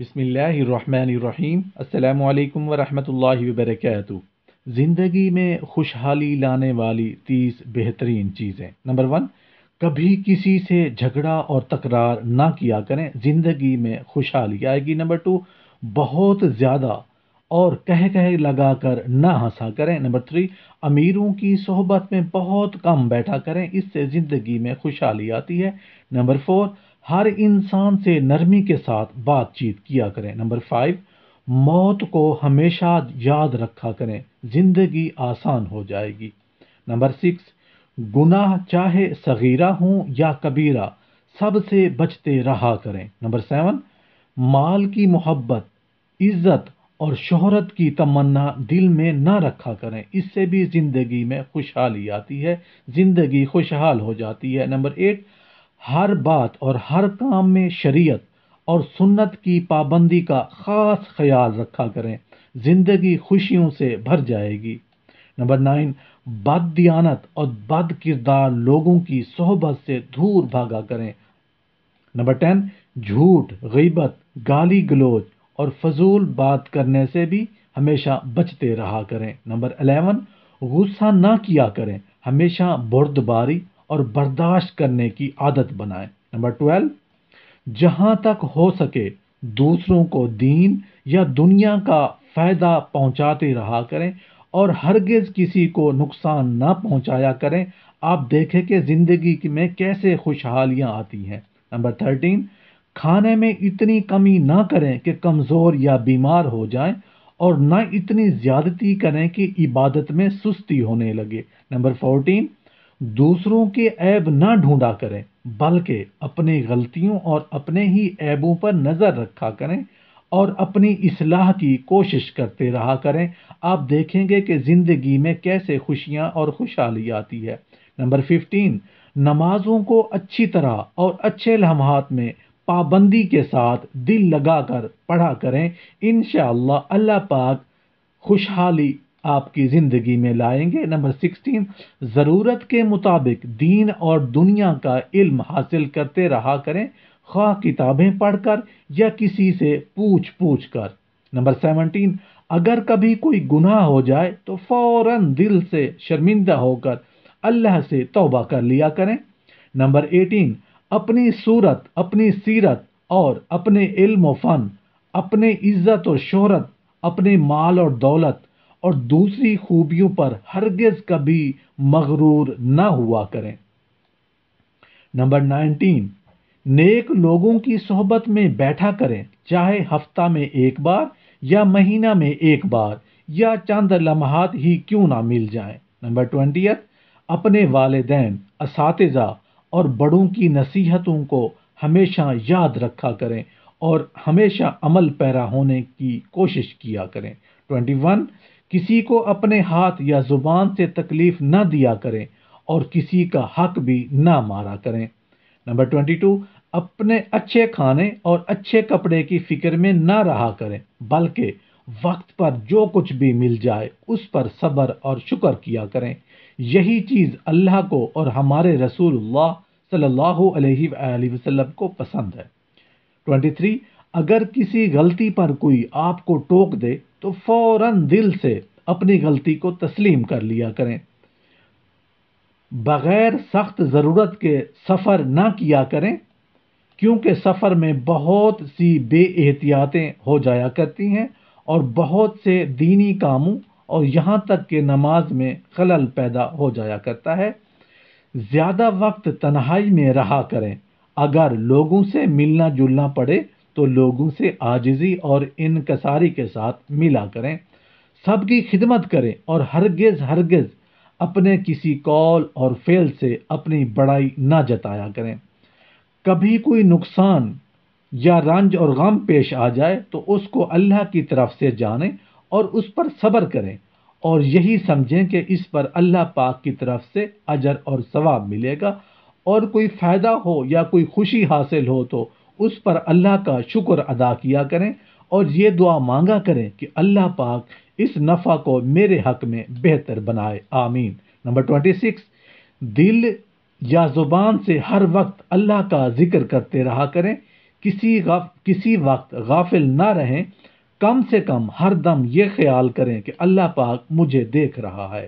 बिसमीम् अल्लाम वरहमतुल्लाहि वबरकatuh ज़िंदगी में खुशहाली लाने वाली तीस बेहतरीन चीज़ें नंबर वन कभी किसी से झगड़ा और तकरार ना किया करें ज़िंदगी में खुशहाली आएगी नंबर टू बहुत ज़्यादा और कह कह लगा कर ना हंसा करें नंबर थ्री अमीरों की सोहबत में बहुत कम बैठा करें इससे ज़िंदगी में खुशहाली आती है नंबर फोर हर इंसान से नरमी के साथ बातचीत किया करें नंबर फाइव मौत को हमेशा याद रखा करें ज़िंदगी आसान हो जाएगी नंबर सिक्स गुनाह चाहे सगीरा हों या कबीरा सबसे बचते रहा करें नंबर सेवन माल की मोहब्बत इज़्ज़त और शोहरत की तमन्ना दिल में ना रखा करें इससे भी ज़िंदगी में खुशहाली आती है ज़िंदगी खुशहाल हो जाती है नंबर एट हर बात और हर काम में शरीयत और सुन्नत की पाबंदी का ख़ास ख्याल रखा करें ज़िंदगी खुशियों से भर जाएगी नंबर नाइन बद दियानत और बद किरदार लोगों की सोहबत से दूर भागा करें नंबर टेन झूठ गईबत गाली गलोच और फजूल बात करने से भी हमेशा बचते रहा करें नंबर अलेवन गुस्सा ना किया करें हमेशा बुरदबारी और बर्दाश्त करने की आदत बनाएं नंबर ट्वेल्व जहाँ तक हो सके दूसरों को दीन या दुनिया का फ़ायदा पहुँचाते रहा करें और हरगिज़ किसी को नुकसान ना पहुँचाया करें आप देखें कि ज़िंदगी में कैसे खुशहालियाँ आती हैं नंबर थर्टीन खाने में इतनी कमी ना करें कि कमज़ोर या बीमार हो जाएं और ना इतनी ज़्यादती करें कि इबादत में सुस्ती होने लगे नंबर फोर्टीन दूसरों के ऐब ना ढूंढा करें बल्कि अपने गलतियों और अपने ही ऐबों पर नज़र रखा करें और अपनी इसलाह की कोशिश करते रहा करें आप देखेंगे कि ज़िंदगी में कैसे खुशियाँ और खुशहाली आती है नंबर फिफ्टीन नमाजों को अच्छी तरह और अच्छे लम्हात में पाबंदी के साथ दिल लगा कर पढ़ा करें इन अल्लाह पाक खुशहाली आपकी ज़िंदगी में लाएंगे नंबर सिक्सटीन ज़रूरत के मुताबिक दीन और दुनिया का इल्म हासिल करते रहा करें खा किताबें पढ़कर या किसी से पूछ पूछ कर नंबर सेवनटीन अगर कभी कोई गुनाह हो जाए तो फ़ौर दिल से शर्मिंदा होकर अल्लाह से तोबा कर लिया करें नंबर एटीन अपनी सूरत अपनी सीरत और अपने इल्म फ़न अपने इज़्ज़त और शहरत अपने माल और दौलत और दूसरी खूबियों पर हरगिज कभी मगरूर ना हुआ करें नंबर नाइनटीन नेक लोगों की सोहबत में बैठा करें चाहे हफ्ता में एक बार या महीना में एक बार या चंद लम्हात ही क्यों ना मिल जाएं। नंबर ट्वेंटी अपने वालदेन इस और बड़ों की नसीहतों को हमेशा याद रखा करें और हमेशा अमल पैरा होने की कोशिश किया करें ट्वेंटी वन किसी को अपने हाथ या ज़ुबान से तकलीफ़ न दिया करें और किसी का हक भी ना मारा करें नंबर ट्वेंटी टू अपने अच्छे खाने और अच्छे कपड़े की फ़िक्र में ना रहा करें बल्कि वक्त पर जो कुछ भी मिल जाए उस पर सब्र और शुक्र किया करें यही चीज़ अल्लाह को और हमारे रसूल सल्लल्लाहु अलैहि वसल्लम को पसंद है ट्वेंटी थ्री अगर किसी गलती पर कोई आपको टोक दे तो फ़ौर दिल से अपनी गलती को तस्लीम कर लिया करें बग़ैर सख्त ज़रूरत के सफ़र ना किया करें क्योंकि सफ़र में बहुत सी बे एहतियातें हो जाया करती हैं और बहुत से दीनी कामों और यहाँ तक कि नमाज में खलल पैदा हो जाया करता है ज़्यादा वक्त तन्हाई में रहा करें अगर लोगों से मिलना जुलना पड़े तो लोगों से आजिज़ी और इनकसारी के साथ मिला करें सब की खिदमत करें और हरगिज़ हरगिज़ अपने किसी कॉल और फेल से अपनी बड़ाई ना जताया करें कभी कोई नुकसान या रंज और गम पेश आ जाए तो उसको अल्लाह की तरफ से जानें और उस पर सब्र करें और यही समझें कि इस पर अल्लाह पाक की तरफ से अजर और सवाब मिलेगा और कोई फ़ायदा हो या कोई खुशी हासिल हो तो उस पर अल्लाह का शुक्र अदा किया करें और ये दुआ मांगा करें कि अल्लाह पाक इस नफ़ा को मेरे हक में बेहतर बनाए आमीन नंबर ट्वेंटी सिक्स दिल या ज़ुबान से हर वक्त अल्लाह का जिक्र करते रहा करें किसी गा, किसी वक्त गाफिल ना रहें कम से कम हर दम ये ख्याल करें कि अल्लाह पाक मुझे देख रहा है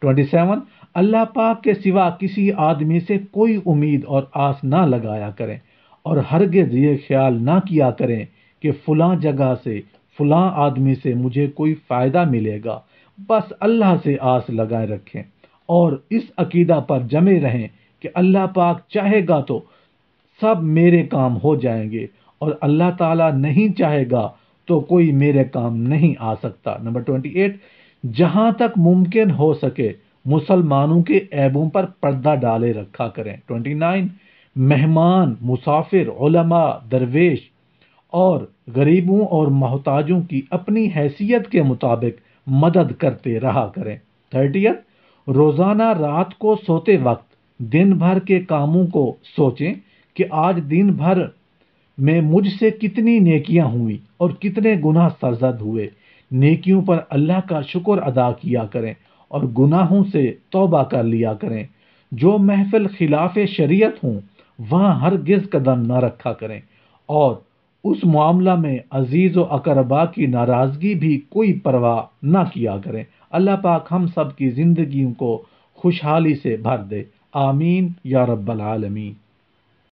ट्वेंटी सेवन अल्लाह पाक के सिवा किसी आदमी से कोई उम्मीद और आस ना लगाया करें और हरगिज़ ये ख्याल ना किया करें कि फलां जगह से फलां आदमी से मुझे कोई फ़ायदा मिलेगा बस अल्लाह से आस लगाए रखें और इस अकीदा पर जमे रहें कि अल्लाह पाक चाहेगा तो सब मेरे काम हो जाएंगे और अल्लाह ताला नहीं चाहेगा तो कोई मेरे काम नहीं आ सकता नंबर ट्वेंटी एट जहाँ तक मुमकिन हो सके मुसलमानों के ऐबों पर पर्दा डाले रखा करें ट्वेंटी नाइन मेहमान मुसाफिर उलमा दरवेश और गरीबों और मोहताजों की अपनी हैसियत के मुताबिक मदद करते रहा करें थर्टियत रोज़ाना रात को सोते वक्त दिन भर के कामों को सोचें कि आज दिन भर में मुझसे कितनी नेकियां हुई और कितने गुनाह सरजद हुए नेकियों पर अल्लाह का शुक्र अदा किया करें और गुनाहों से तौबा कर लिया करें जो महफिल खिलाफ शरीयत हों वहाँ हर गिज कदम न रखा करें और उस मामला में अजीज़ व अकरबा की नाराज़गी भी कोई परवाह ना किया करें अल्लाह पाक हम सब की ज़िंदगी को खुशहाली से भर दे आमीन या रब्बल आलमीन